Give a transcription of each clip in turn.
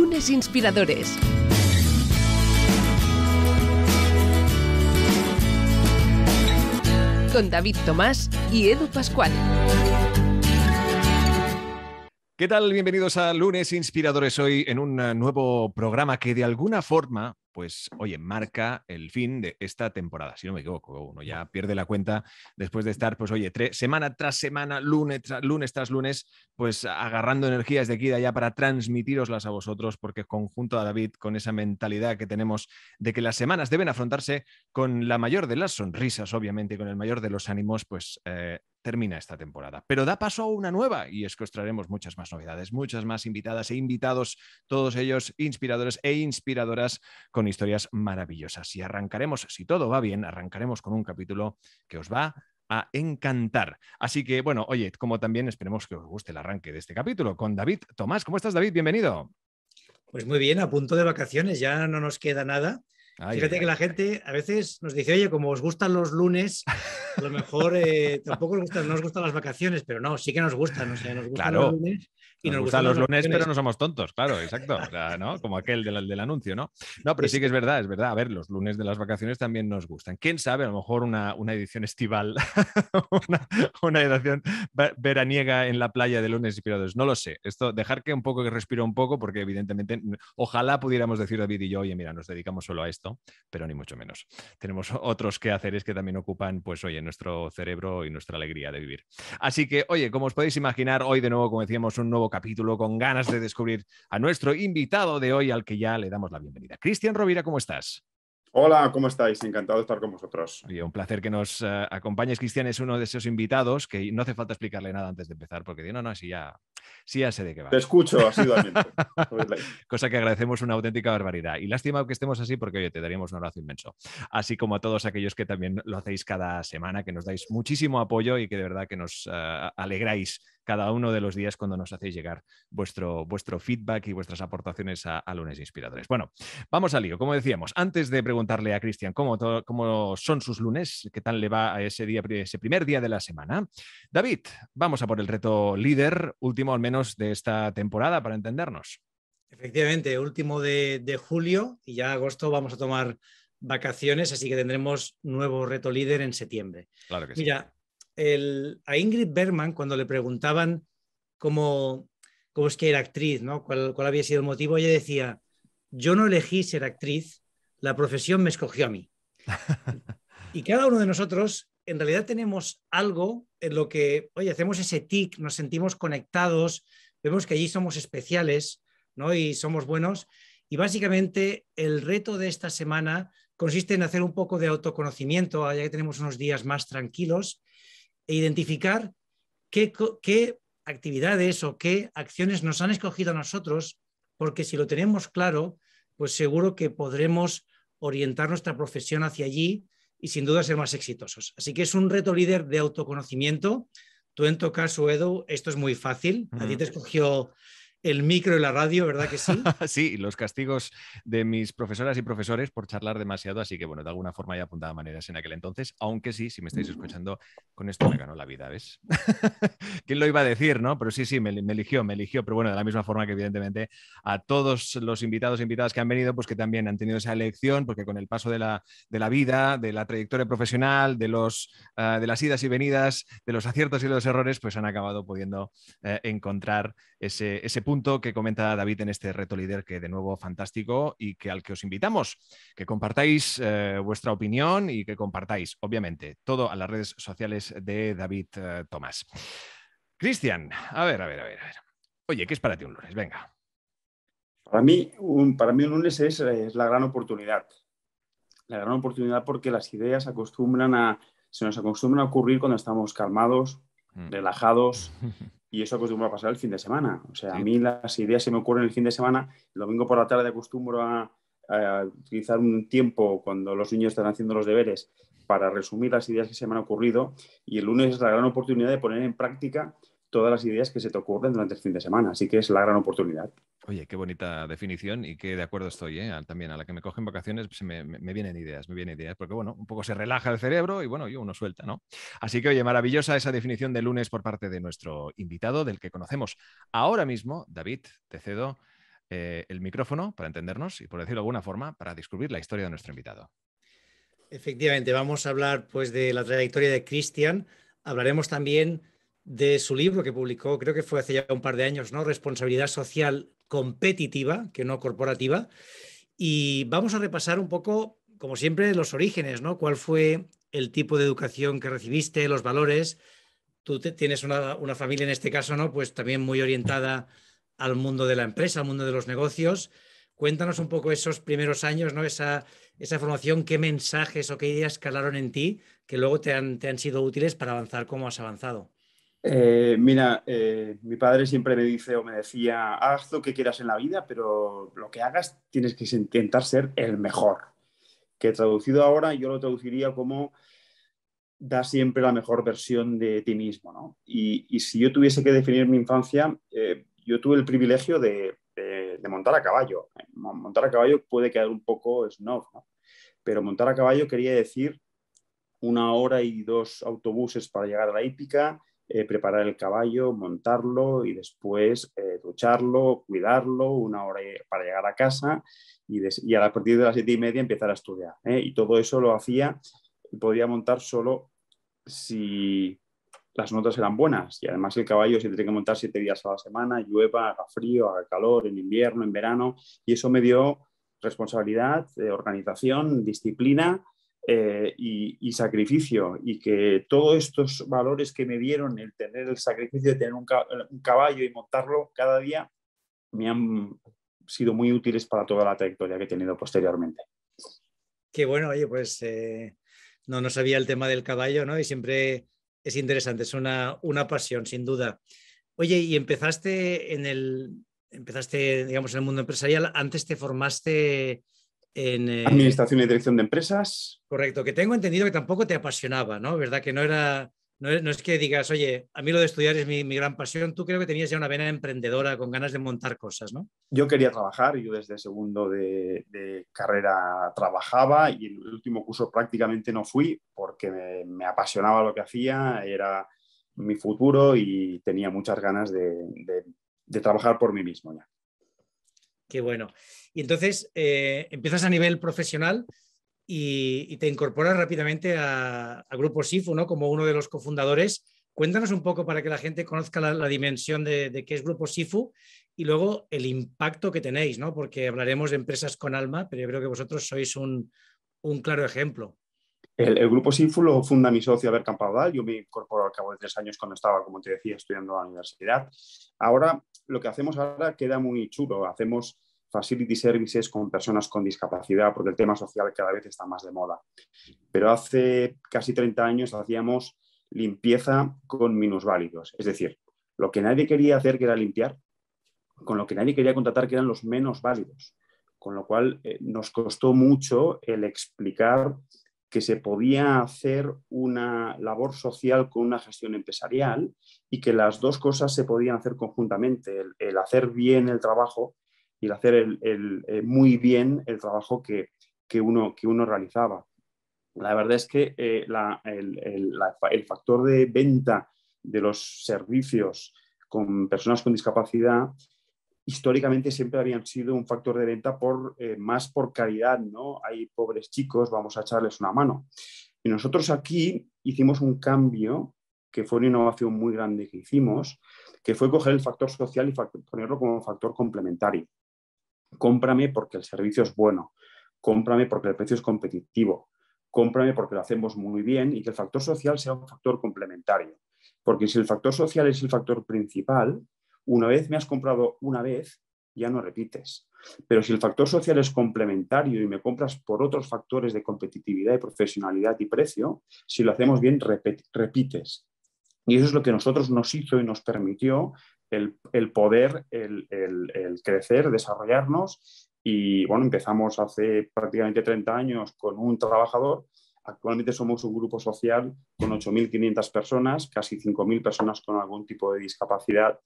Lunes Inspiradores. Con David Tomás y Edu Pascual. ¿Qué tal? Bienvenidos a Lunes Inspiradores hoy en un eh, nuevo programa que de alguna forma pues oye, marca el fin de esta temporada, si no me equivoco, uno ya pierde la cuenta después de estar, pues oye, semana tras semana, lunes, tras lunes tras lunes, pues agarrando energías de aquí y de allá para transmitiroslas a vosotros, porque conjunto a David, con esa mentalidad que tenemos de que las semanas deben afrontarse con la mayor de las sonrisas, obviamente, y con el mayor de los ánimos, pues eh, termina esta temporada. Pero da paso a una nueva y es que os traeremos muchas más novedades, muchas más invitadas e invitados, todos ellos inspiradores e inspiradoras con historias maravillosas. Y arrancaremos, si todo va bien, arrancaremos con un capítulo que os va a encantar. Así que, bueno, oye, como también esperemos que os guste el arranque de este capítulo con David Tomás. ¿Cómo estás, David? Bienvenido. Pues muy bien, a punto de vacaciones, ya no nos queda nada Fíjate que la gente a veces nos dice, oye, como os gustan los lunes, a lo mejor eh, tampoco nos gustan, no nos gustan las vacaciones, pero no, sí que nos gustan, o sea, nos gustan los lunes. Y nos, gustan, los lunes, pero no somos tontos, claro, exacto, ¿no? Como aquel del, anuncio, ¿no? No, pero sí que es verdad, es verdad. A ver, los lunes de las vacaciones también nos gustan. ¿Quién sabe? A lo mejor una, edición estival, una, una, edición veraniega en la playa de lunes inspirados. No lo sé. Esto, dejar que un poco que respiro un poco, porque evidentemente, ojalá pudiéramos decir David y yo, oye, mira, nos dedicamos solo a esto pero ni mucho menos. Tenemos otros quehaceres que también ocupan, pues, oye, nuestro cerebro y nuestra alegría de vivir. Así que, oye, como os podéis imaginar, hoy de nuevo, como decíamos, un nuevo capítulo con ganas de descubrir a nuestro invitado de hoy, al que ya le damos la bienvenida. Cristian Rovira, ¿cómo estás? Hola, ¿cómo estáis? Encantado de estar con vosotros. un placer que nos eh, acompañes. Cristian es uno de esos invitados que no hace falta explicarle nada antes de empezar, porque digo, no, no, sí ya, sí ya sé de qué va. Te escucho asiduamente. Cosa que agradecemos una auténtica barbaridad. Y lástima que estemos así, porque oye, te daríamos un abrazo inmenso. Así como a todos aquellos que también lo hacéis cada semana, que nos dais muchísimo apoyo y que de verdad que nos eh, alegráis cada uno de los días cuando nos hacéis llegar vuestro, vuestro feedback y vuestras aportaciones a, lunes inspiradores. Bueno, vamos al lío. Como decíamos, antes de preguntarle a Cristian cómo, cómo, son sus lunes, qué tal le va a ese, día, ese primer día de la semana, David, vamos a por el reto líder, último al menos de esta temporada, para entendernos. Efectivamente, último de, julio y ya agosto vamos a tomar vacaciones, así que tendremos nuevo reto líder en septiembre. Claro que Mira, a Ingrid Berman, cuando le preguntaban cómo, es que era actriz, ¿Cuál, había sido el motivo, ella decía, yo no elegí ser actriz, la profesión me escogió a mí. y cada uno de nosotros en realidad tenemos algo en lo que, oye, hacemos ese tic, nos sentimos conectados, vemos que allí somos especiales, ¿no? Y somos buenos. Y básicamente el reto de esta semana consiste en hacer un poco de autoconocimiento, ya que tenemos unos días más tranquilos, e identificar qué, actividades o qué acciones nos han escogido a nosotros, porque si lo tenemos claro, pues seguro que podremos orientar nuestra profesión hacia allí y sin duda ser más exitosos. Así que es un reto líder de autoconocimiento. Tú en tu caso, Edu, esto es muy fácil. A ti te escogió el micro y la radio, ¿verdad que sí? sí, los castigos de mis profesoras y profesores por charlar demasiado, así que bueno, de alguna forma ya apuntaba maneras en aquel entonces, aunque sí, si me estáis mm. escuchando, con esto me ganó la vida, ¿ves? ¿Quién lo iba a decir, no? Pero sí, sí, me, eligió, me eligió, pero bueno, de la misma forma que evidentemente a todos los invitados e invitadas que han venido, pues que también han tenido esa elección, porque con el paso de la, de la vida, de la trayectoria profesional, de, los, ah, de las idas y venidas, de los aciertos y los errores, pues han acabado pudiendo eh, encontrar ese, ese punto que comenta David en este reto líder, que de nuevo fantástico y que al que os invitamos, que compartáis eh, vuestra opinión y que compartáis, obviamente, todo a las redes sociales de David eh, Tomás. Cristian, a ver, a ver, a ver, a ver. Oye, ¿qué es para ti un lunes? Venga. Para mí, un, para mí un lunes es, la gran oportunidad. La gran oportunidad porque las ideas se nos acostumbran a ocurrir cuando estamos calmados, mm. relajados, y eso acostumbro a pasar el fin de semana. O sea, a mí las ideas se me ocurren el fin de semana, el domingo por la tarde acostumbro a, a, utilizar un tiempo cuando los niños están haciendo los deberes para resumir las ideas que se me han ocurrido y el lunes es la gran oportunidad de poner en práctica todas las ideas que se te ocurren durante el fin de semana. Así que es la gran oportunidad. Oye, qué bonita definición y qué de acuerdo estoy, ¿eh? también a la que me cogen vacaciones pues, me, vienen ideas, me vienen ideas, porque bueno, un poco se relaja el cerebro y bueno, yo uno suelta, ¿no? Así que oye, maravillosa esa definición de lunes por parte de nuestro invitado, del que conocemos ahora mismo, David, te cedo eh, el micrófono para entendernos y por decirlo de alguna forma, para descubrir la historia de nuestro invitado. Efectivamente, vamos a hablar pues de la trayectoria de Cristian, hablaremos también de su libro que publicó, creo que fue hace ya un par de años, ¿no? Responsabilidad social competitiva, que no corporativa. Y vamos a repasar un poco, como siempre, los orígenes, ¿no? ¿Cuál fue el tipo de educación que recibiste, los valores? Tú tienes una, familia en este caso, ¿no? Pues también muy orientada al mundo de la empresa, al mundo de los negocios. Cuéntanos un poco esos primeros años, ¿no? Esa, esa formación, qué mensajes o qué ideas calaron en ti que luego te han, te han sido útiles para avanzar como has avanzado. Eh, mira, eh, mi padre siempre me dice o me decía, haz lo que quieras en la vida, pero lo que hagas tienes que intentar ser el mejor. Que traducido ahora yo lo traduciría como da siempre la mejor versión de ti mismo. Y, si yo tuviese que definir mi infancia, eh, yo tuve el privilegio de, montar a caballo. Montar a caballo puede quedar un poco snob, ¿no? pero montar a caballo quería decir una hora y dos autobuses para llegar a la hípica, eh, preparar el caballo, montarlo y después eh, ducharlo, cuidarlo una hora eh, para llegar a casa y, a partir de las siete y media empezar a estudiar. Y todo eso lo hacía y podía montar solo si las notas eran buenas. Y además el caballo se tiene que montar siete días a la semana, llueva, haga frío, haga calor, en invierno, en verano. Y eso me dio responsabilidad, organización, disciplina eh, y, sacrificio y que todos estos valores que me dieron el tener el sacrificio de tener un, caballo y montarlo cada día me han sido muy útiles para toda la trayectoria que he tenido posteriormente. Qué bueno, oye, pues eh, no, sabía el tema del caballo, ¿no? Y siempre es interesante, es una, una pasión, sin duda. Oye, y empezaste en el, empezaste, digamos, en el mundo empresarial, antes te formaste eh, Administración y dirección de empresas. Correcto, que tengo entendido que tampoco te apasionaba, ¿no? ¿Verdad? Que no era... No es, que digas, oye, a mí lo de estudiar es mi, gran pasión. Tú creo que tenías ya una vena emprendedora con ganas de montar cosas, ¿no? Yo quería trabajar, yo desde segundo de, carrera trabajaba y el último curso prácticamente no fui porque me, apasionaba lo que hacía, era mi futuro y tenía muchas ganas de trabajar por mí mismo ya. Qué bueno. Y entonces eh, empiezas a nivel profesional y, te incorporas rápidamente a, Grupo SIFU, ¿no? Como uno de los cofundadores. Cuéntanos un poco para que la gente conozca la, dimensión de, qué es Grupo SIFU y luego el impacto que tenéis, ¿no? Porque hablaremos de empresas con alma, pero yo creo que vosotros sois un claro ejemplo. El, grupo Sinful lo funda mi socio Albert Campaudal, yo me incorporo al cabo de tres años cuando estaba, como te decía, estudiando a la universidad. Ahora, lo que hacemos ahora queda muy chulo, hacemos facility services con personas con discapacidad, porque el tema social cada vez está más de moda. Pero hace casi 30 años hacíamos limpieza con minusválidos, es decir, lo que nadie quería hacer que era limpiar, con lo que nadie quería contratar que eran los menos válidos, con lo cual eh, nos costó mucho el explicar que se podía hacer una labor social con una gestión empresarial y que las dos cosas se podían hacer conjuntamente, el, hacer bien el trabajo y el hacer el, eh, muy bien el trabajo que, uno, que uno realizaba. La verdad es que eh, el, factor de venta de los servicios con personas con discapacidad históricamente siempre habían sido un factor de venta por, eh, más por caridad, ¿no? Hay pobres chicos, vamos a echarles una mano. Y nosotros aquí hicimos un cambio que fue una innovación muy grande que hicimos, que fue coger el factor social y ponerlo como factor complementario. Cómprame porque el servicio es bueno, cómprame porque el precio es competitivo, cómprame porque lo hacemos muy bien y que el factor social sea un factor complementario. Porque si el factor social es el factor principal, una vez me has comprado una vez, ya no repites. Pero si el factor social es complementario y me compras por otros factores de competitividad y profesionalidad y precio, si lo hacemos bien, repites. Y eso es lo que nosotros nos hizo y nos permitió el, poder, el, el, crecer, desarrollarnos. Y bueno, empezamos hace prácticamente 30 años con un trabajador. Actualmente somos un grupo social con 8.500 personas, casi 5.000 personas con algún tipo de discapacidad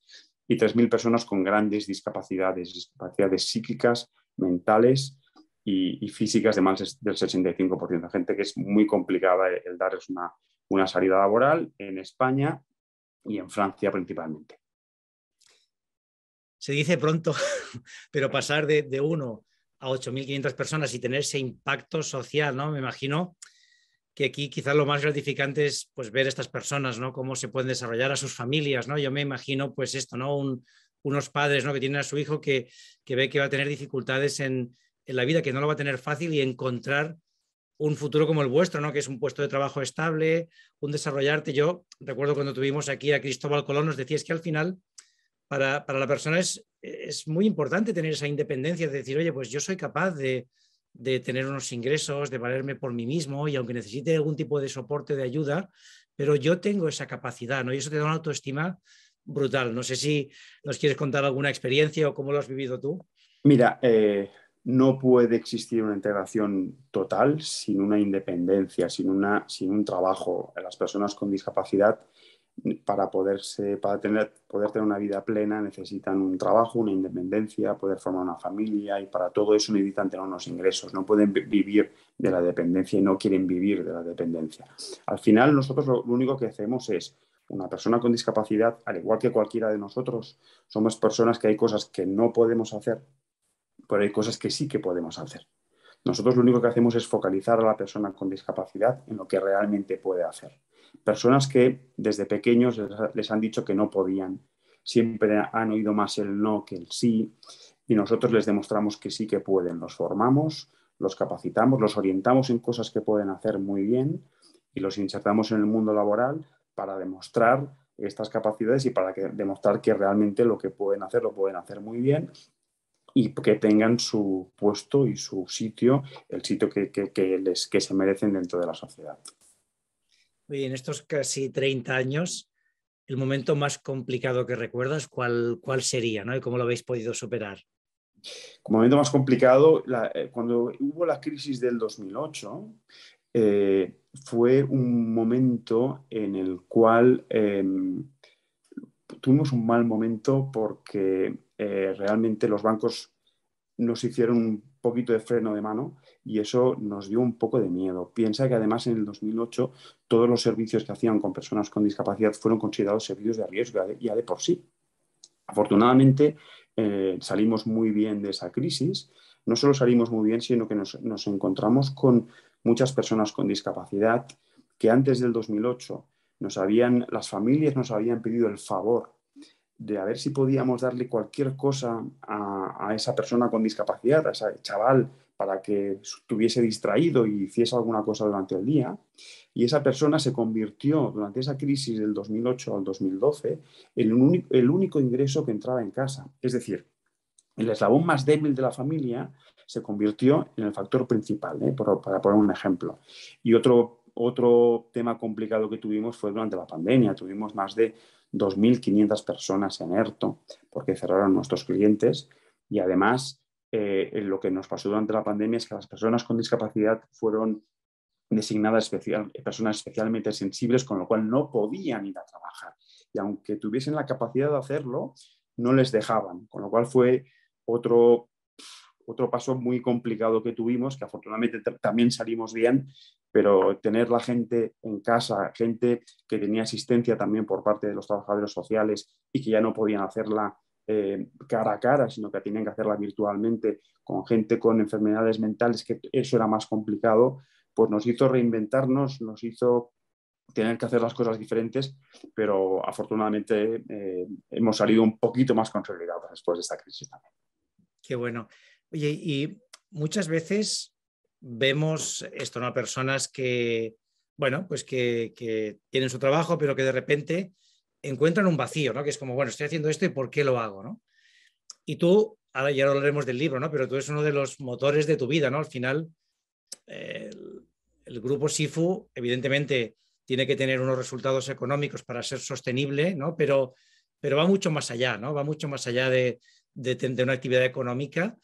y 3.000 personas con grandes discapacidades, discapacidades psíquicas, mentales y, físicas de más del 65%. Gente que es muy complicada eh, el darles una, una salida laboral en España y en Francia principalmente. Se dice pronto, pero pasar de, de uno a 8.500 personas y tener ese impacto social, ¿no? Me imagino que aquí quizás lo más gratificante es pues, ver estas personas, ¿no? Cómo se pueden desarrollar a sus familias, ¿no? Yo me imagino, pues esto, ¿no? unos padres, ¿no? Que tienen a su hijo que, ve que va a tener dificultades en, la vida, que no lo va a tener fácil y encontrar un futuro como el vuestro, ¿no? Que es un puesto de trabajo estable, un desarrollarte. Yo recuerdo cuando tuvimos aquí a Cristóbal Colón, nos decías que al final para, la persona es, es muy importante tener esa independencia de decir, oye, pues yo soy capaz de, de tener unos ingresos, de valerme por mí mismo y aunque necesite algún tipo de soporte, de ayuda, pero yo tengo esa capacidad, ¿no? Y eso te da una autoestima brutal. No sé si nos quieres contar alguna experiencia o cómo lo has vivido tú. Mira, eh, no puede existir una integración total sin una independencia, sin, sin un trabajo. Las personas con discapacidad para, poderse, para tener, poder tener una vida plena necesitan un trabajo, una independencia, poder formar una familia y para todo eso necesitan tener unos ingresos. No pueden vivir de la dependencia y no quieren vivir de la dependencia. Al final nosotros lo único que hacemos es una persona con discapacidad, al igual que cualquiera de nosotros, somos personas que hay cosas que no podemos hacer, pero hay cosas que sí que podemos hacer. Nosotros lo único que hacemos es focalizar a la persona con discapacidad en lo que realmente puede hacer personas que desde pequeños les han dicho que no podían, siempre han oído más el no que el sí, y nosotros les demostramos que sí que pueden, los formamos, los capacitamos, los orientamos en cosas que pueden hacer muy bien y los insertamos en el mundo laboral para demostrar estas capacidades y para demostrar que realmente lo que pueden hacer lo pueden hacer muy bien y que tengan su puesto y su sitio, el sitio que se merecen dentro de la sociedad en estos casi 30 años, el momento más complicado que recuerdas, ¿cuál, sería y cómo lo habéis podido superar? El momento más complicado, eh, cuando hubo la crisis del 2008, eh, fue un momento en el cual em, tuvimos un mal momento porque eh, realmente los bancos nos hicieron un poquito de freno de mano y eso nos dio un poco de miedo. Piensa que además en el 2008 todos los servicios que hacían con personas con discapacidad fueron considerados servicios de riesgo ya de por sí. Afortunadamente eh, salimos muy bien de esa crisis. No solo salimos muy bien, sino que nos, encontramos con muchas personas con discapacidad que antes del 2008 nos habían, las familias nos habían pedido el favor de a ver si podíamos darle cualquier cosa a, a, esa persona con discapacidad, a ese chaval para que estuviese distraído y hiciese alguna cosa durante el día. Y esa persona se convirtió durante esa crisis del 2008 al 2012 en el único ingreso que entraba en casa. Es decir, el eslabón más débil de la familia se convirtió en el factor principal, ¿eh? para poner un ejemplo. Y otro, otro tema complicado que tuvimos fue durante la pandemia. Tuvimos más de 2.500 personas en ERTO porque cerraron nuestros clientes y además eh, lo que nos pasó durante la pandemia es que las personas con discapacidad fueron designadas personas especialmente sensibles, con lo cual no podían ir a trabajar. Y aunque tuviesen la capacidad de hacerlo, no les dejaban, con lo cual fue otro, otro paso muy complicado que tuvimos, que afortunadamente también salimos bien, pero tener la gente en casa, gente que tenía asistencia también por parte de los trabajadores sociales y que ya no podían hacerla eh, cara a cara, sino que tienen que hacerla virtualmente con gente con enfermedades mentales, que eso era más complicado, pues nos hizo reinventarnos, nos hizo tener que hacer las cosas diferentes, pero afortunadamente eh, hemos salido un poquito más consolidados después de esta crisis también. Qué bueno. Oye, y muchas veces vemos esto, ¿no? Personas que, bueno, pues que tienen su trabajo, pero que de repente encuentran un vacío, ¿no? Que es como, bueno, estoy haciendo esto y ¿por qué lo hago, no? Y tú, ahora ya hablaremos del libro, ¿no? Pero tú eres uno de los motores de tu vida, ¿no? Al final, eh, el, grupo SIFU, evidentemente, tiene que tener unos resultados económicos para ser sostenible, ¿no? Pero, pero va mucho más allá, ¿no? Va mucho más allá de, de, de una actividad económica.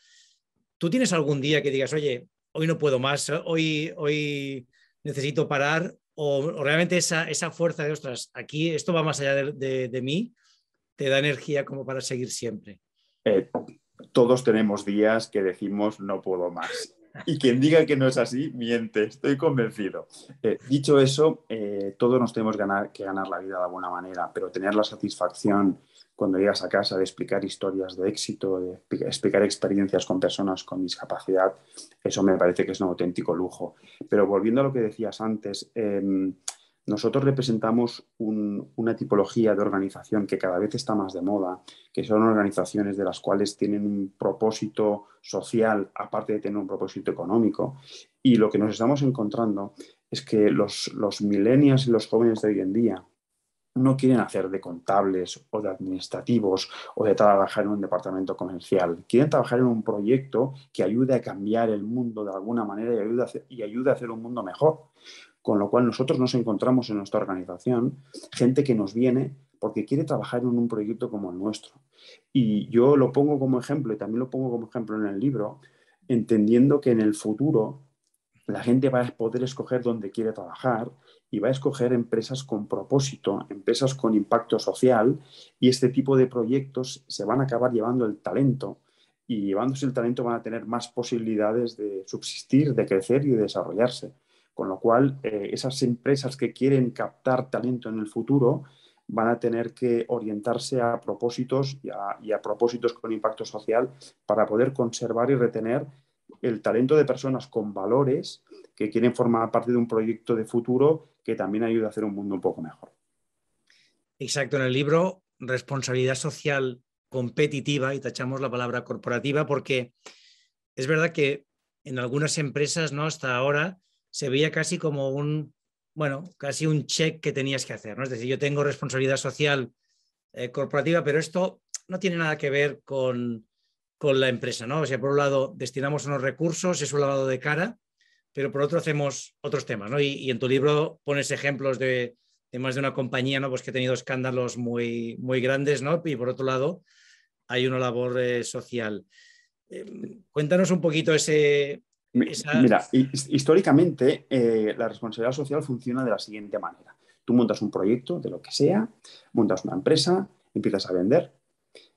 ¿Tú tienes algún día que digas, oye, hoy no puedo más, hoy, hoy necesito parar o, realmente esa, fuerza de, ostras, aquí esto va más allá de, mí, te da energía como para seguir siempre? Eh, todos tenemos días que decimos no puedo más. Y quien diga que no es así, miente, estoy convencido. Eh, dicho eso, eh, todos nos tenemos ganar, que ganar la vida de alguna manera, pero tener la satisfacción cuando llegas a casa, de explicar historias de éxito, de explicar experiencias con personas con discapacidad, eso me parece que es un auténtico lujo. Pero volviendo a lo que decías antes, em, nosotros representamos una tipología de organización que cada vez está más de moda, que son organizaciones de las cuales tienen un propósito social, aparte de tener un propósito económico. Y lo que nos estamos encontrando es que los, los millennials y los jóvenes de hoy en día, no quieren hacer de contables o de administrativos o de trabajar en un departamento comercial. Quieren trabajar en un proyecto que ayude a cambiar el mundo de alguna manera y ayude a hacer, a hacer un mundo mejor. Con lo cual nosotros nos encontramos en nuestra organización gente que nos viene porque quiere trabajar en un proyecto como el nuestro. Y yo lo pongo como ejemplo y también lo pongo como ejemplo en el libro, entendiendo que en el futuro la gente va a poder escoger dónde quiere trabajar, y va a escoger empresas con propósito, empresas con impacto social y este tipo de proyectos se van a acabar llevando el talento y llevándose el talento van a tener más posibilidades de subsistir, de crecer y de desarrollarse. Con lo cual, eh, esas empresas que quieren captar talento en el futuro van a tener que orientarse a propósitos y a propósitos con impacto social para poder conservar y retener el talento de personas con valores que quieren formar parte de un proyecto de futuro que también ayuda a hacer un mundo un poco mejor. Exacto, en el libro Responsabilidad Social Competitiva, y tachamos la palabra corporativa, porque es verdad que en algunas empresas, ¿no? Hasta ahora se veía casi como un, bueno, casi un check que tenías que hacer, ¿no? Es decir, yo tengo responsabilidad social eh, corporativa, pero esto no tiene nada que ver con, la empresa, ¿no? O sea, por un lado destinamos unos recursos, es un lavado de cara, pero por otro hacemos otros temas, ¿no? Y, en tu libro pones ejemplos de, temas más de una compañía, ¿no? Pues que ha tenido escándalos muy, muy grandes, ¿no? Y por otro lado, hay una labor eh, social. Eh, cuéntanos un poquito ese... Mira, históricamente eh, la responsabilidad social funciona de la siguiente manera. Tú montas un proyecto de lo que sea, montas una empresa, empiezas a vender,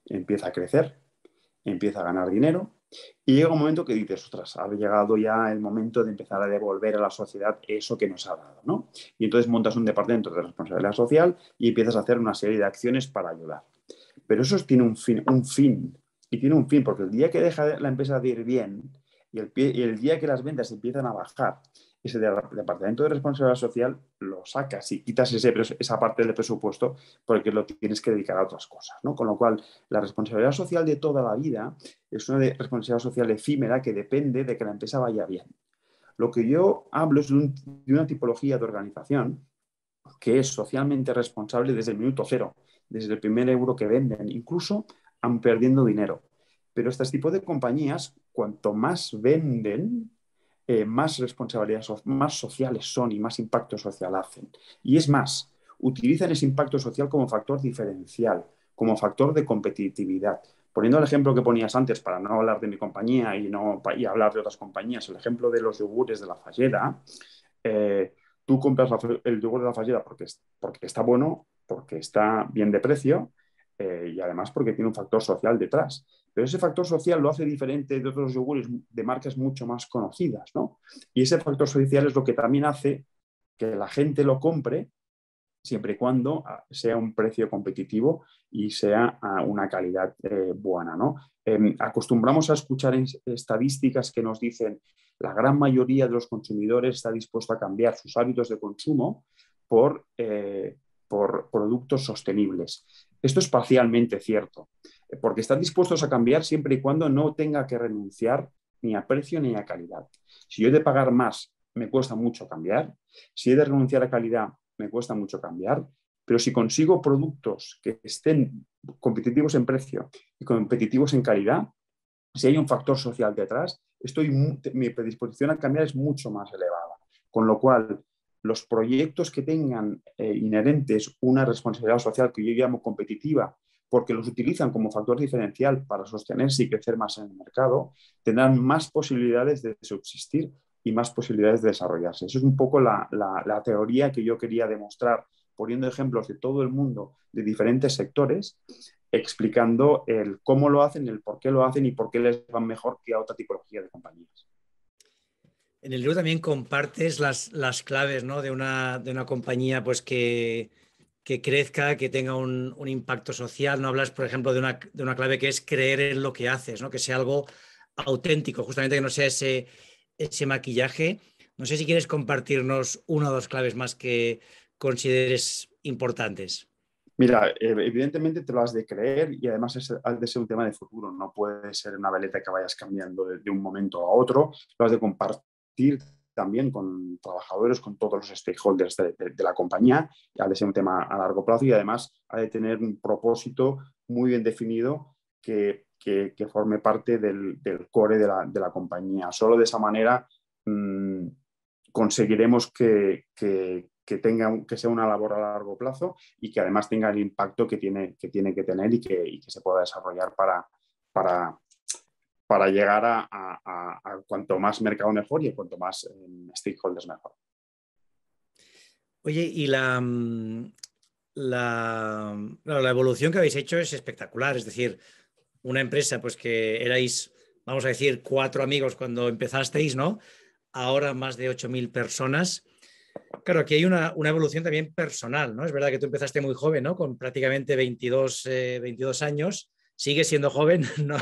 empieza a crecer, empieza a ganar dinero, y llega un momento que dices, ostras, ha llegado ya el momento de empezar a devolver a la sociedad eso que nos ha dado, ¿no? Y entonces montas un departamento de responsabilidad social y empiezas a hacer una serie de acciones para ayudar. Pero eso tiene un fin, y tiene un fin, porque el día que deja la empresa de ir bien y el día que las ventas empiezan a bajar ese departamento de responsabilidad social lo sacas y quitas ese, esa parte del presupuesto porque lo tienes que dedicar a otras cosas. ¿no? Con lo cual, la responsabilidad social de toda la vida es una responsabilidad social efímera que depende de que la empresa vaya bien. Lo que yo hablo es de, una tipología de organización que es socialmente responsable desde el minuto cero, desde el primer euro que venden, incluso han perdiendo dinero. Pero este tipo de compañías, cuanto más venden, eh, más responsabilidades más sociales son y más impacto social hacen. Y es más, utilizan ese impacto social como factor diferencial, como factor de competitividad. Poniendo el ejemplo que ponías antes, para no hablar de mi compañía y, no, hablar de otras compañías, el ejemplo de los yogures de la fallera, eh, tú compras el yogur de la fallera porque, porque está bueno, porque está bien de precio eh, y además porque tiene un factor social detrás. Pero ese factor social lo hace diferente de otros yogures de marcas mucho más conocidas, ¿no? Y ese factor social es lo que también hace que la gente lo compre siempre y cuando ah, sea un precio competitivo y sea ah, una calidad eh, buena. ¿no? Em, acostumbramos a escuchar estadísticas que nos dicen la gran mayoría de los consumidores está dispuesto a cambiar sus hábitos de consumo por, eh, por productos sostenibles. Esto es parcialmente cierto porque están dispuestos a cambiar siempre y cuando no tenga que renunciar ni a precio ni a calidad. Si yo he de pagar más, me cuesta mucho cambiar. Si he de renunciar a calidad, me cuesta mucho cambiar. Pero si consigo productos que estén competitivos en precio y competitivos en calidad, si hay un factor social detrás, estoy, mi predisposición a cambiar es mucho más elevada. Con lo cual, los proyectos que tengan eh, inherentes una responsabilidad social que yo llamo competitiva porque los utilizan como factor diferencial para sostenerse y crecer más en el mercado, tendrán más posibilidades de subsistir y más posibilidades de desarrollarse. Eso es un poco la, teoría que yo quería demostrar poniendo ejemplos de todo el mundo, de diferentes sectores, explicando el cómo lo hacen, el por qué lo hacen y por qué les van mejor que a otra tipología de compañías. En el libro también compartes las, claves de, una, de, una, compañía pues, que, que crezca, que tenga un, impacto social. No hablas, por ejemplo, de una, clave que es creer en lo que haces, ¿no? que sea algo auténtico, justamente que no sea ese, ese maquillaje. No sé si quieres compartirnos una o dos claves más que consideres importantes. Mira, eh, evidentemente te lo has de creer y además es, has de ser un tema de futuro. No puede ser una veleta que vayas cambiando de, de un momento a otro. Lo has de compartir también con trabajadores, con todos los stakeholders de, la compañía. Ha de ser un tema a largo plazo y además ha de tener un propósito muy bien definido que, que, forme parte del, core de la, de la, compañía. Solo de esa manera mm, conseguiremos que, que, tenga, que sea una labor a largo plazo y que además tenga el impacto que tiene que, tiene que tener y que, se pueda desarrollar para, para, para llegar a, cuanto más mercado mejor y cuanto más eh, stakeholders mejor. Oye, y mm, la, evolución que habéis hecho es espectacular, es decir, una empresa pues que erais, vamos a decir, cuatro amigos cuando empezasteis, ¿no? Ahora más de 8.000 personas. Claro, aquí hay una, evolución también personal, ¿no? Es verdad que tú empezaste muy joven, ¿no? Con prácticamente 22, 22 eh, años sigue siendo joven, no,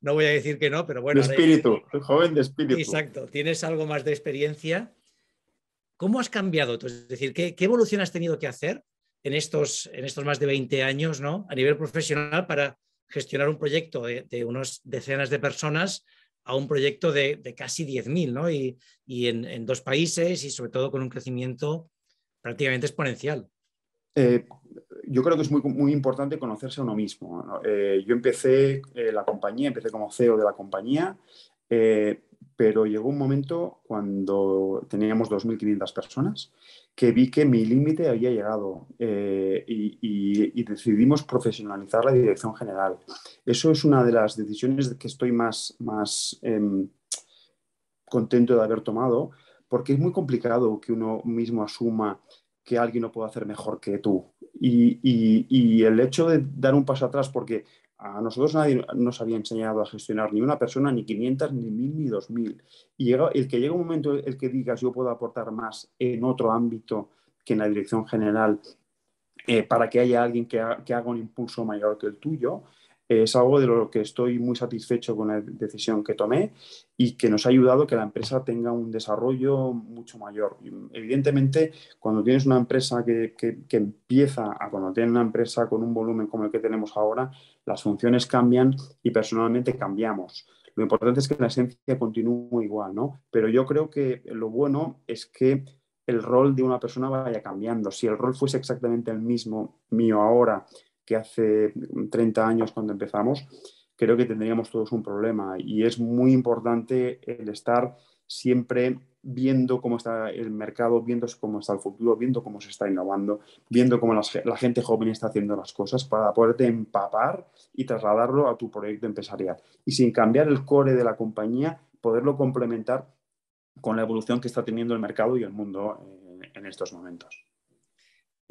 no voy a decir que no, pero bueno. espíritu, joven de espíritu. Exacto, tienes algo más de experiencia. ¿Cómo has cambiado? Es decir, ¿qué, evolución has tenido que hacer en estos, en estos más de 20 años, ¿no? A nivel profesional para gestionar un proyecto de, unas decenas de personas a un proyecto de, casi 10.000, Y, y en, dos países y sobre todo con un crecimiento prácticamente exponencial. Eh, yo creo que es muy, muy importante conocerse a uno mismo. Eh, yo empecé eh, la compañía, empecé como CEO de la compañía, eh, pero llegó un momento cuando teníamos 2.500 personas que vi que mi límite había llegado y, decidimos profesionalizar la dirección general. Eso es una de las decisiones que estoy más, más em, contento de haber tomado, porque es muy complicado que uno mismo asuma que alguien no puede hacer mejor que tú. Y, el hecho de dar un paso atrás, porque a nosotros nadie nos había enseñado a gestionar ni una persona, ni 500, ni 1000, ni 2000. Y el que llega un momento el que digas yo puedo aportar más en otro ámbito que en la dirección general eh, para que haya alguien que, haga un impulso mayor que el tuyo, es algo de lo que estoy muy satisfecho con la decisión que tomé y que nos ha ayudado que la empresa tenga un desarrollo mucho mayor. Evidentemente, cuando tienes una empresa que, empieza a, cuando tienes una empresa con un volumen como el que tenemos ahora, las funciones cambian y personalmente cambiamos. Lo importante es que la esencia continúe igual, ¿no? Pero yo creo que lo bueno es que el rol de una persona vaya cambiando. Si el rol fuese exactamente el mismo mío ahora que hace 30 años cuando empezamos, creo que tendríamos todos un problema. Y es muy importante el estar siempre viendo cómo está el mercado, viendo cómo está el futuro, viendo cómo se está innovando, viendo cómo la gente joven está haciendo las cosas para poderte empapar y trasladarlo a tu proyecto empresarial. Y sin cambiar el core de la compañía, poderlo complementar con la evolución que está teniendo el mercado y el mundo eh, en estos momentos.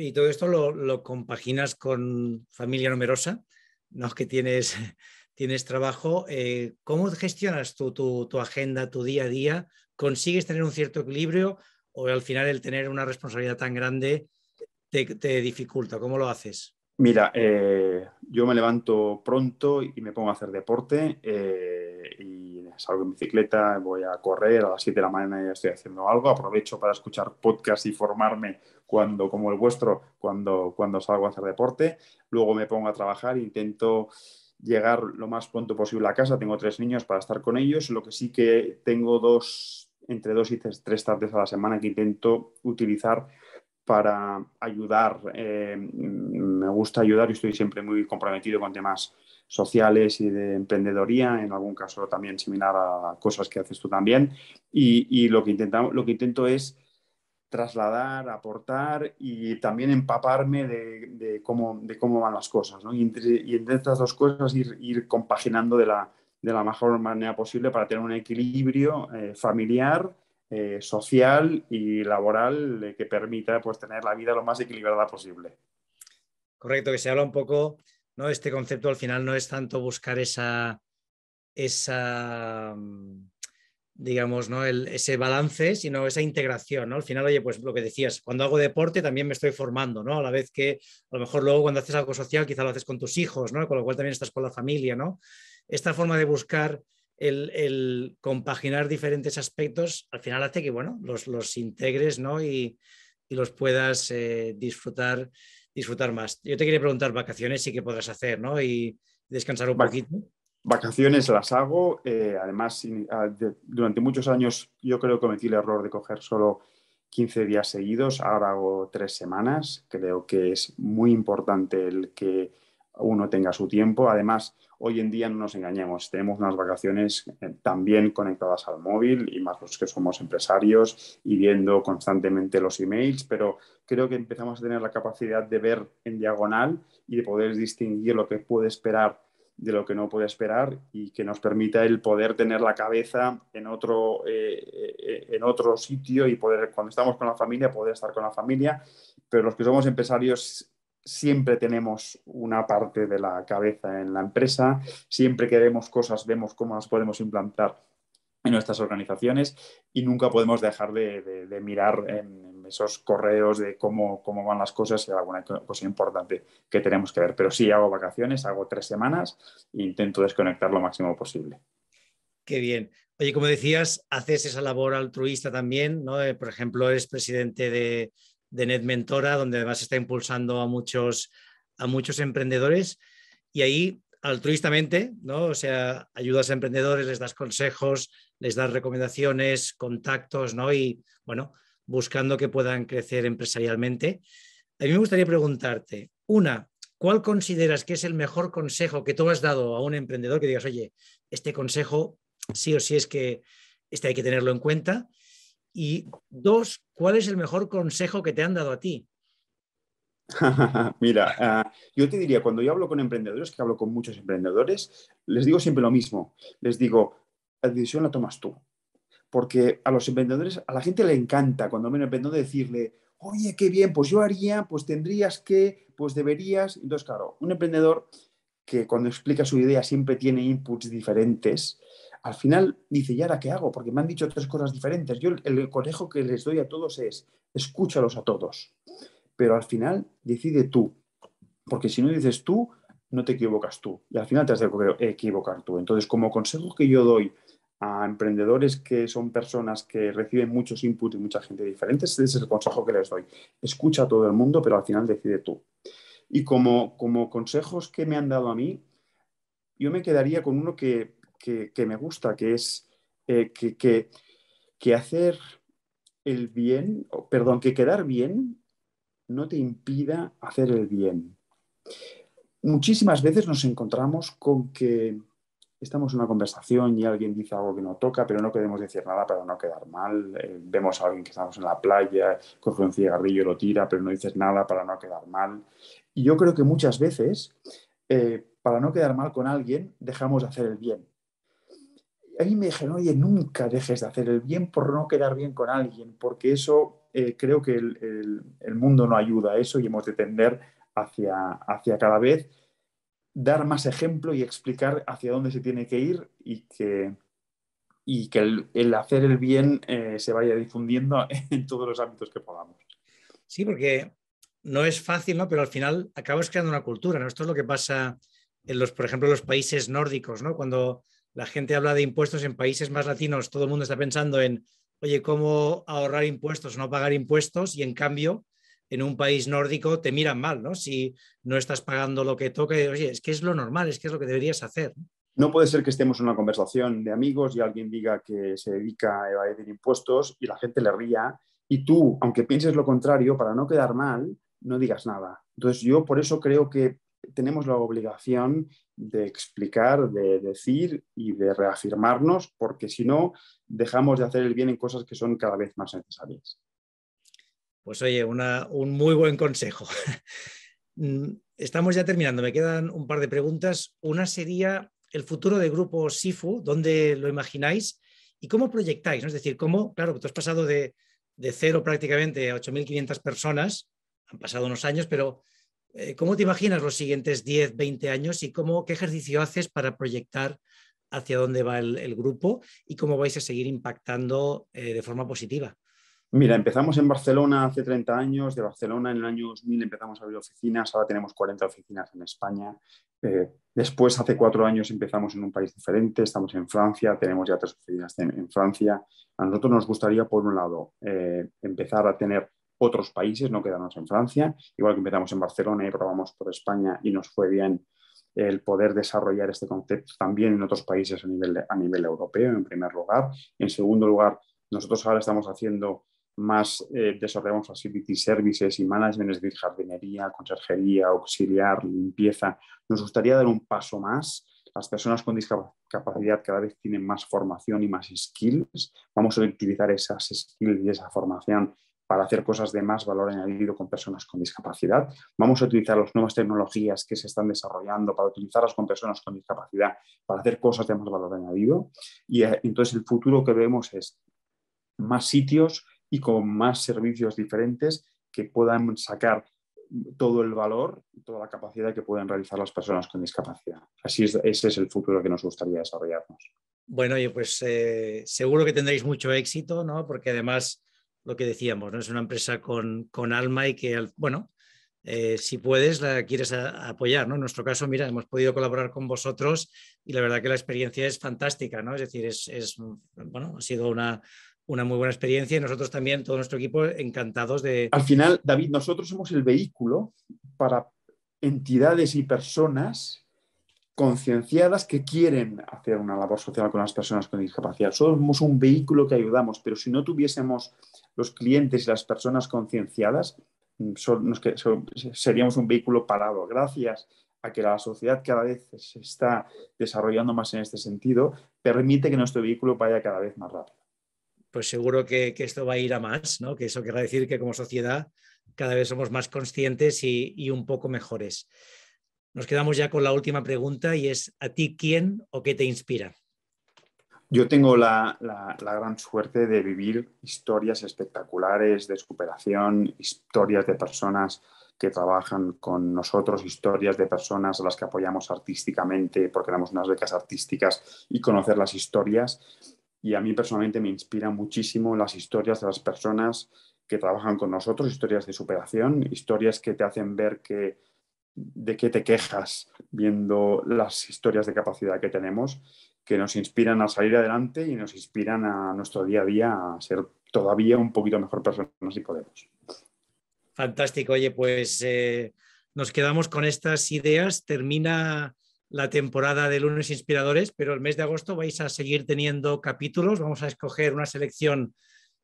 Y todo esto lo, compaginas con familia numerosa, ¿no? que tienes, trabajo. Eh, ¿Cómo gestionas tu, tu, agenda, tu día a día? ¿Consigues tener un cierto equilibrio o al final el tener una responsabilidad tan grande te, dificulta? ¿Cómo lo haces? Mira, eh, yo me levanto pronto y me pongo a hacer deporte eh, y salgo en bicicleta, voy a correr, a las 7 de la mañana ya estoy haciendo algo, aprovecho para escuchar podcast y formarme cuando, como el vuestro, cuando, cuando salgo a hacer deporte. Luego me pongo a trabajar, intento llegar lo más pronto posible a casa. Tengo tres niños para estar con ellos. Lo que sí que tengo dos, entre dos y tres tardes a la semana que intento utilizar para ayudar. Eh, me gusta ayudar y estoy siempre muy comprometido con temas sociales y de emprendedoría, en algún caso también similar a cosas que haces tú también. Y, y lo, que intentamos, lo que intento es trasladar, aportar y también empaparme de, cómo, de cómo, van las cosas. Y, entre, estas dos cosas ir, compaginando de la, de la, mejor manera posible para tener un equilibrio eh, familiar, eh, social y laboral eh, que permita pues, tener la vida lo más equilibrada posible. Correcto, que se habla un poco, ¿no? este concepto al final no es tanto buscar esa, esa mm, digamos, ¿no? ese balance, sino esa integración, ¿no? Al final, oye, pues lo que decías, cuando hago deporte también me estoy formando, ¿no? A la vez que a lo mejor luego cuando haces algo social quizá lo haces con tus hijos, ¿no? Con lo cual también estás con la familia, ¿no? Esta forma de buscar el, el compaginar diferentes aspectos al final hace que, bueno, los, los integres, ¿no? Y, y los puedas eh, disfrutar, disfrutar más. Yo te quería preguntar vacaciones sí que podrás hacer, ¿no? Y descansar un poquito. Vacaciones las hago. Eh, además, ah, durante muchos años yo creo que cometí el error de coger solo 15 días seguidos. Ahora hago tres semanas. Creo que es muy importante el que uno tenga su tiempo. Además, hoy en día no nos engañemos. Tenemos unas vacaciones eh, también conectadas al móvil y más los que somos empresarios y viendo constantemente los emails, pero creo que empezamos a tener la capacidad de ver en diagonal y de poder distinguir lo que puede esperar de lo que no puede esperar y que nos permita el poder tener la cabeza en otro, eh, eh, en otro sitio y poder, cuando estamos con la familia, poder estar con la familia. Pero los que somos empresarios siempre tenemos una parte de la cabeza en la empresa, siempre que vemos cosas, vemos cómo las podemos implantar en nuestras organizaciones y nunca podemos dejar de, de mirar en, esos correos de cómo, cómo van las cosas y alguna cosa importante que tenemos que ver. Pero sí, hago vacaciones, hago tres semanas e intento desconectar lo máximo posible. Qué bien. Oye, como decías, haces esa labor altruista también, ¿no? Eh, por ejemplo, eres presidente de, de Net Mentora, donde además está impulsando a muchos, a muchos emprendedores. Y ahí altruistamente, ¿no? O sea, ayudas a emprendedores, les das consejos, les das recomendaciones, contactos, ¿no? Y bueno, buscando que puedan crecer empresarialmente. A mí me gustaría preguntarte, una, ¿cuál consideras que es el mejor consejo que tú has dado a un emprendedor que digas, oye, este consejo sí o sí es que este hay que tenerlo en cuenta? Y dos, ¿cuál es el mejor consejo que te han dado a ti? Mira, ah, yo te diría, cuando yo hablo con emprendedores, que hablo con muchos emprendedores, les digo siempre lo mismo. Les digo, la decisión la tomas tú porque a los emprendedores, a la gente le encanta cuando viene un emprendedor decirle, oye, qué bien, pues yo haría, pues tendrías que, pues deberías. Entonces, claro, un emprendedor que cuando explica su idea siempre tiene inputs diferentes, al final dice, ¿y ahora qué hago? Porque me han dicho tres cosas diferentes. Yo el, consejo que les doy a todos es, escúchalos a todos, pero al final decide tú, porque si no dices tú, no te equivocas tú y al final te has de equivocar tú. Entonces, como consejo que yo doy a emprendedores que son personas que reciben muchos inputs y mucha gente diferente. Ese es el consejo que les doy. Escucha a todo el mundo, pero al final decide tú. Y como, como consejos que me han dado a mí, yo me quedaría con uno que, me gusta, que es eh, que, que hacer el bien, perdón, que quedar bien no te impida hacer el bien. Muchísimas veces nos encontramos con que estamos en una conversación y alguien dice algo que no toca, pero no queremos decir nada para no quedar mal. Eh, vemos a alguien que estamos en la playa, coge un cigarrillo, lo tira, pero no dices nada para no quedar mal. Y yo creo que muchas veces, eh, para no quedar mal con alguien, dejamos de hacer el bien. A mí me dijeron, oye, nunca dejes de hacer el bien por no quedar bien con alguien, porque eso eh, creo que el, mundo no ayuda a eso y hemos de tender hacia, hacia cada vez dar más ejemplo y explicar hacia dónde se tiene que ir y que, y que el, hacer el bien eh, se vaya difundiendo en todos los ámbitos que podamos. Sí, porque no es fácil, ¿no? Pero al final acabas creando una cultura, ¿no? Esto es lo que pasa en los, por ejemplo, en los países nórdicos, ¿no? Cuando la gente habla de impuestos en países más latinos, todo el mundo está pensando en, oye, cómo ahorrar impuestos, no pagar impuestos, y en cambio, en un país nórdico te miran mal, ¿no? Si no estás pagando lo que toca, oye, es que es lo normal, es que es lo que deberías hacer. No puede ser que estemos en una conversación de amigos y alguien diga que se dedica a evadir impuestos y la gente le ría y tú, aunque pienses lo contrario, para no quedar mal, no digas nada. Entonces yo por eso creo que tenemos la obligación de explicar, de decir y de reafirmarnos, porque si no, dejamos de hacer el bien en cosas que son cada vez más necesarias. Pues oye, un muy buen consejo. Mm, estamos ya terminando, me quedan un par de preguntas. Una sería el futuro del grupo SIFU, ¿dónde lo imagináis y cómo proyectáis? Es decir, cómo, claro, tú has pasado de, de cero prácticamente a 8.500 personas, han pasado unos años, pero eh, ¿cómo te imaginas los siguientes 10, 20 años y cómo, qué ejercicio haces para proyectar hacia dónde va el, grupo y cómo vais a seguir impactando eh, de forma positiva? Mira, empezamos en Barcelona hace 30 años, de Barcelona en el año 2000 empezamos a abrir oficinas, ahora tenemos 40 oficinas en España. Eh, después, hace cuatro años empezamos en un país diferente, estamos en Francia, tenemos ya tres oficinas en, Francia. A nosotros nos gustaría, por un lado, eh, empezar a tener otros países, no quedarnos en Francia, igual que empezamos en Barcelona y probamos por España y nos fue bien el poder desarrollar este concepto también en otros países a nivel, a nivel europeo, en primer lugar. En segundo lugar, nosotros ahora estamos haciendo más eh, desarrollamos facility services y management, de jardinería, conserjería, auxiliar, limpieza. Nos gustaría dar un paso más. Las personas con discapacidad cada vez tienen más formación y más skills. Vamos a utilizar esas skills y esa formación para hacer cosas de más valor añadido con personas con discapacidad. Vamos a utilizar las nuevas tecnologías que se están desarrollando para utilizarlas con personas con discapacidad, para hacer cosas de más valor añadido. Y eh, entonces el futuro que vemos es más sitios y con más servicios diferentes que puedan sacar todo el valor toda la capacidad que pueden realizar las personas con discapacidad. Así es, ese es el futuro que nos gustaría desarrollarnos. Bueno, pues eh, seguro que tendréis mucho éxito, Porque además, lo que decíamos, ¿no? Es una empresa con, alma y que, bueno, eh, si puedes, la quieres apoyar, En nuestro caso, mira, hemos podido colaborar con vosotros y la verdad que la experiencia es fantástica, ¿no? Es decir, es bueno, ha sido una, una muy buena experiencia y nosotros también, todo nuestro equipo, encantados de... Al final, David, nosotros somos el vehículo para entidades y personas concienciadas que quieren hacer una labor social con las personas con discapacidad. Somos un vehículo que ayudamos, pero si no tuviésemos los clientes y las personas concienciadas, mm, seríamos un vehículo parado. Gracias a que la sociedad cada vez se está desarrollando más en este sentido, permite que nuestro vehículo vaya cada vez más rápido pues seguro que, esto va a ir a más, ¿no? Que eso quiere decir que como sociedad cada vez somos más conscientes y, un poco mejores. Nos quedamos ya con la última pregunta y es, ¿a ti quién o qué te inspira? Yo tengo la, gran suerte de vivir historias espectaculares de superación, historias de personas que trabajan con nosotros, historias de personas a las que apoyamos artísticamente porque damos unas becas artísticas y conocer las historias y a mí personalmente me inspiran muchísimo las historias de las personas que trabajan con nosotros, historias de superación, historias que te hacen ver que, de qué te quejas viendo las historias de capacidad que tenemos, que nos inspiran a salir adelante y nos inspiran a nuestro día a día a ser todavía un poquito mejor personas si podemos. Fantástico, oye, pues eh, nos quedamos con estas ideas. Termina la temporada de lunes inspiradores, pero el mes de agosto vais a seguir teniendo capítulos. Vamos a escoger una selección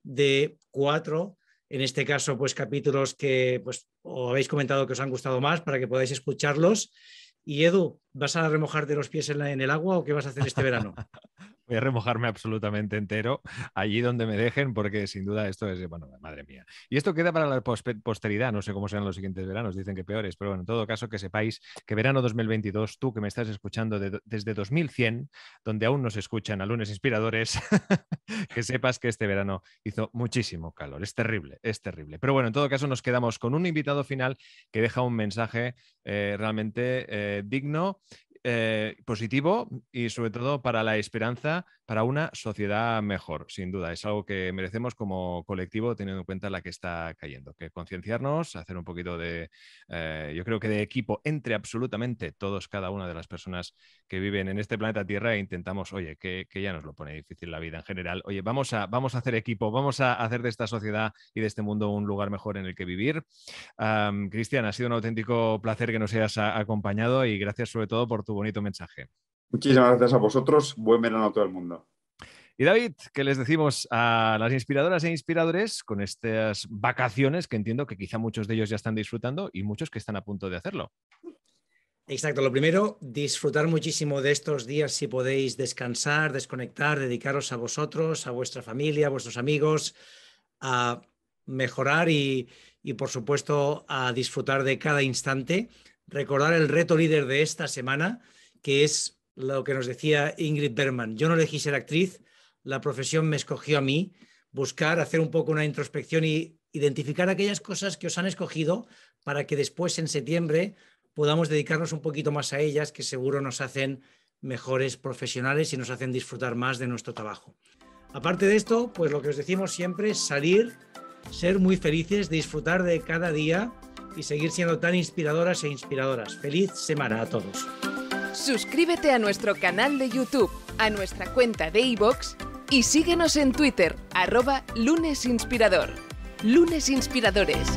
de cuatro, en este caso, pues capítulos que pues, habéis comentado que os han gustado más para que podáis escucharlos. Y Edu, ¿Vas a de los pies en, en el agua o qué vas a hacer este verano? Voy a remojarme absolutamente entero allí donde me dejen, porque sin duda esto es, bueno, madre mía. Y esto queda para la posteridad, no sé cómo serán los siguientes veranos, dicen que peores, pero bueno, en todo caso que sepáis que verano 2022, tú que me estás escuchando desde 2100, donde aún nos escuchan a lunes inspiradores, que sepas que este verano hizo muchísimo calor, es terrible, es terrible. Pero bueno, en todo caso nos quedamos con un invitado final que deja un mensaje eh, realmente eh, digno eh, positivo y sobre todo para la esperanza para una sociedad mejor, sin duda. Es algo que merecemos como colectivo teniendo en cuenta la que está cayendo, que concienciarnos, hacer un poquito de, eh, yo creo que de equipo entre absolutamente todos, cada una de las personas que viven en este planeta Tierra e intentamos, oye, que, ya nos lo pone difícil la vida en general, oye, vamos a, vamos a hacer equipo, vamos a hacer de esta sociedad y de este mundo un lugar mejor en el que vivir. Cristian, ha sido un auténtico placer que nos hayas acompañado y gracias sobre todo por tu bonito mensaje. Muchísimas gracias a vosotros, buen verano a todo el mundo. Y David, ¿qué les decimos a las inspiradoras e inspiradores con estas vacaciones que entiendo que quizá muchos de ellos ya están disfrutando y muchos que están a punto de hacerlo? Exacto, lo primero, disfrutar muchísimo de estos días si podéis descansar, desconectar, dedicaros a vosotros, a vuestra familia, a vuestros amigos, a mejorar y, por supuesto a disfrutar de cada instante. Recordar el reto líder de esta semana, que es lo que nos decía Ingrid Berman. Yo no elegí ser actriz, la profesión me escogió a mí. Buscar, hacer un poco una introspección y identificar aquellas cosas que os han escogido para que después en septiembre podamos dedicarnos un poquito más a ellas, que seguro nos hacen mejores profesionales y nos hacen disfrutar más de nuestro trabajo. Aparte de esto, pues lo que os decimos siempre es salir, ser muy felices, disfrutar de cada día y seguir siendo tan inspiradoras e inspiradoras. Feliz semana a todos. Suscríbete a nuestro canal de YouTube, a nuestra cuenta de iVoox y síguenos en Twitter, arroba lunesinspirador. Lunes Inspiradores.